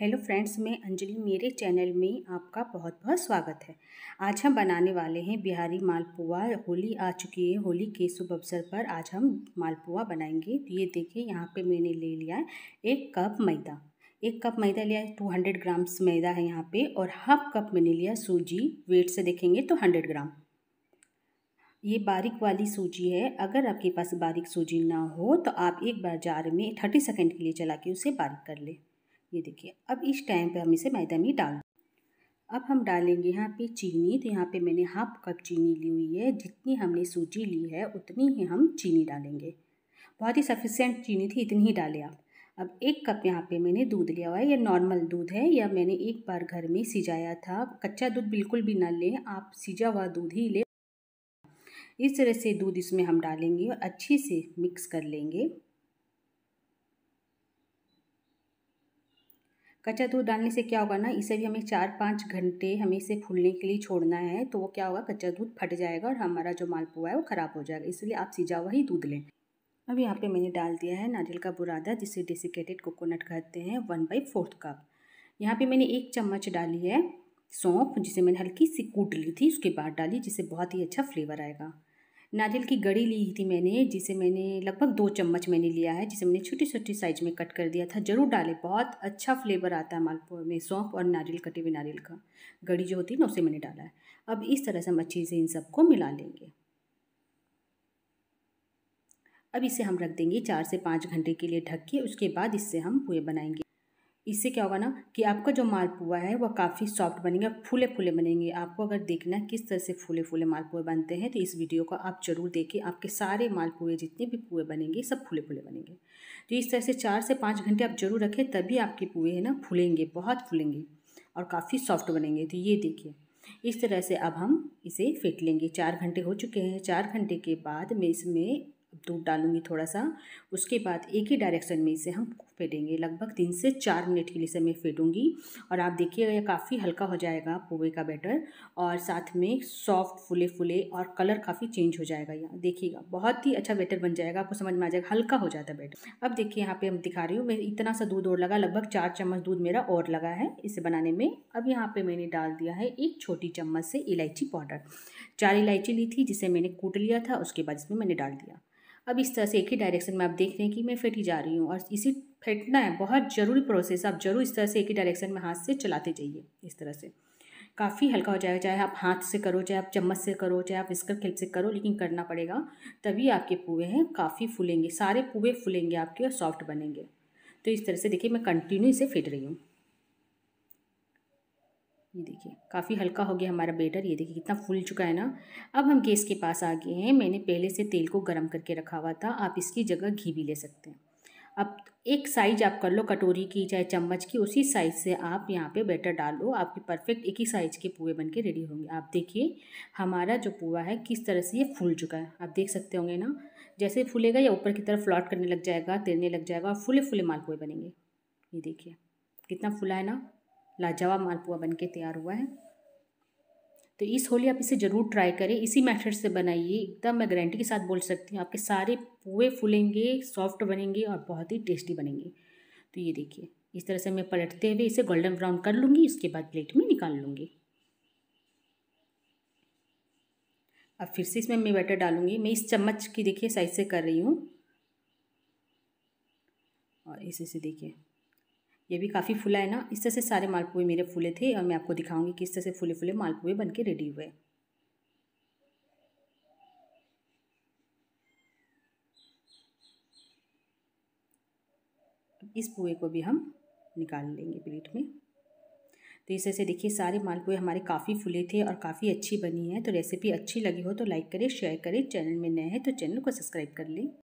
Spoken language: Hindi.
हेलो फ्रेंड्स मैं अंजलि मेरे चैनल में आपका बहुत बहुत स्वागत है आज हम बनाने वाले हैं बिहारी मालपुआ होली आ चुकी है होली के शुभ अवसर पर आज हम मालपुआ बनाएंगे तो ये देखिए यहाँ पे मैंने ले लिया है एक कप मैदा एक कप मैदा लिया है टू हंड्रेड ग्राम्स मैदा है यहाँ पे और हाफ कप मैंने लिया सूजी वेट से देखेंगे तो हंड्रेड ग्राम ये बारीक वाली सूजी है अगर आपके पास बारीक सूजी ना हो तो आप एक बार जार में थर्टी सेकेंड के लिए चला के उसे बारीक कर लें ये देखिए अब इस टाइम पे हम इसे मैदा में डाल अब हम डालेंगे यहाँ पे चीनी तो यहाँ पे मैंने हाफ कप चीनी ली हुई है जितनी हमने सूजी ली है उतनी ही हम चीनी डालेंगे बहुत ही सफिशेंट चीनी थी इतनी ही डालें आप अब एक कप यहाँ पे मैंने दूध लिया हुआ है यह नॉर्मल दूध है यह मैंने एक बार घर में सिजाया था कच्चा दूध बिल्कुल भी ना लें आप सिजा हुआ दूध ही लें इस तरह से दूध इसमें हम डालेंगे और अच्छे से मिक्स कर लेंगे कच्चा दूध डालने से क्या होगा ना इसे भी हमें चार पाँच घंटे हमें इसे फूलने के लिए छोड़ना है तो वो क्या होगा कच्चा दूध फट जाएगा और हमारा जो मालपुआ है वो ख़राब हो जाएगा इसलिए आप सीजा हुआ ही दूध लें अब यहाँ पे मैंने डाल दिया है नारियल का बुरादा जिसे डेसिकेटेड कोकोनट कहते हैं वन बाई फोर्थ कप यहाँ पे मैंने एक चम्मच डाली है सौंफ जिसे मैंने हल्की सी कूट ली थी उसके बाद डाली जिससे बहुत ही अच्छा फ्लेवर आएगा नारियल की गड़ी ली थी मैंने जिसे मैंने लगभग दो चम्मच मैंने लिया है जिसे मैंने छोटी छोटी साइज में कट कर दिया था ज़रूर डालें बहुत अच्छा फ्लेवर आता है मालपुआ में सौंफ और नारियल कटे हुए नारियल का गड़ी जो होती है ना उसे मैंने डाला है अब इस तरह से हम अच्छे से इन सबको मिला लेंगे अब इसे हम रख देंगे चार से पाँच घंटे के लिए ढक के उसके बाद इससे हम पुए बनाएंगे इससे क्या होगा ना कि आपका जो मालपुआ है वह काफ़ी सॉफ्ट बनेगा फूले फूले बनेंगे आपको अगर देखना है किस तरह से फूले फूले मालपुए बनते हैं तो इस वीडियो को आप जरूर देखें आपके सारे मालपुए जितने भी पुए बनेंगे सब फूले फूले बनेंगे तो इस तरह से चार से पाँच घंटे आप जरूर रखें तभी आपके पुए है ना फूलेंगे बहुत फूलेंगे और काफ़ी सॉफ्ट बनेंगे तो ये देखिए इस तरह से अब हम इसे फेंट लेंगे चार घंटे हो चुके हैं चार घंटे के बाद मैं इसमें दूध डालूंगी थोड़ा सा उसके बाद एक ही डायरेक्शन में इसे हम फेंटेंगे लगभग तीन से चार मिनट के लिए इसे मैं फेंटूँगी और आप देखिएगा यह काफ़ी हल्का हो जाएगा पोहे का बैटर और साथ में सॉफ्ट फुले फुले और कलर काफ़ी चेंज हो जाएगा यहाँ देखिएगा बहुत ही अच्छा बैटर बन जाएगा आपको समझ में आ जाएगा हल्का हो जाता है बैटर अब देखिए यहाँ पर हम दिखा रही हूँ मैं इतना सा दूध और लगा लगभग चार चम्मच दूध मेरा और लगा है इसे बनाने में अब यहाँ पर मैंने डाल दिया है एक छोटी चम्मच से इलायची पाउडर चार इलायची ली थी जिसे मैंने कूट लिया था उसके बाद इसमें मैंने डाल दिया अब इस तरह से एक ही डायरेक्शन में आप देख रहे हैं कि मैं फेंट ही जा रही हूँ और इसी फेंटना है बहुत ज़रूरी प्रोसेस आप जरूर इस तरह से एक ही डायरेक्शन में हाथ से चलाते जाइए इस तरह से काफ़ी हल्का हो जाएगा चाहे आप हाथ से करो चाहे आप चम्मच से करो चाहे आप विस्कर खेल से करो लेकिन करना पड़ेगा तभी आपके पुए हैं काफ़ी फूलेंगे सारे पुए फूलेंगे आपके और सॉफ्ट बनेंगे तो इस तरह से देखिए मैं कंटिन्यू इसे फिट रही हूँ ये देखिए काफ़ी हल्का हो गया हमारा बेटर ये देखिए कितना फूल चुका है ना अब हम गैस के पास आ गए हैं मैंने पहले से तेल को गर्म करके रखा हुआ था आप इसकी जगह घी भी ले सकते हैं अब एक साइज आप कर लो कटोरी की चाहे चम्मच की उसी साइज़ से आप यहाँ पे बैटर डालो आपके परफेक्ट एक ही साइज़ के पुए बन के रेडी होंगे आप देखिए हमारा जो पुआ है किस तरह से ये फूल चुका है आप देख सकते होंगे ना जैसे फूलेगा या ऊपर की तरफ फ्लॉट करने लग जाएगा तैरने लग जाएगा और फूले फूले मालपुए बनेंगे ये देखिए कितना फुला है ना लाजवाब मालपुआ बनके तैयार हुआ है तो इस होली आप इसे ज़रूर ट्राई करें इसी मेथड से बनाइए एकदम मैं गारंटी के साथ बोल सकती हूँ आपके सारे पुए फूलेंगे सॉफ्ट बनेंगे और बहुत ही टेस्टी बनेंगे तो ये देखिए इस तरह से मैं पलटते हुए इसे गोल्डन ब्राउन कर लूँगी इसके बाद प्लेट में निकाल लूँगी अब फिर से इसमें मैं बैटर डालूँगी मैं इस चम्मच की देखिए साइज से कर रही हूँ और इसे से देखिए ये भी काफ़ी फुला है ना इस तरह से सारे मालपुए मेरे फूले थे और मैं आपको दिखाऊंगी कि इस तरह से फूले फूले मालपुए बन के रेडी हुए इस पुए को भी हम निकाल लेंगे प्लेट में तो इस तरह से देखिए सारे मालपुए हमारे काफ़ी फुले थे और काफ़ी अच्छी बनी है तो रेसिपी अच्छी लगी हो तो लाइक करें शेयर करें चैनल में नए हैं तो चैनल को सब्सक्राइब कर लें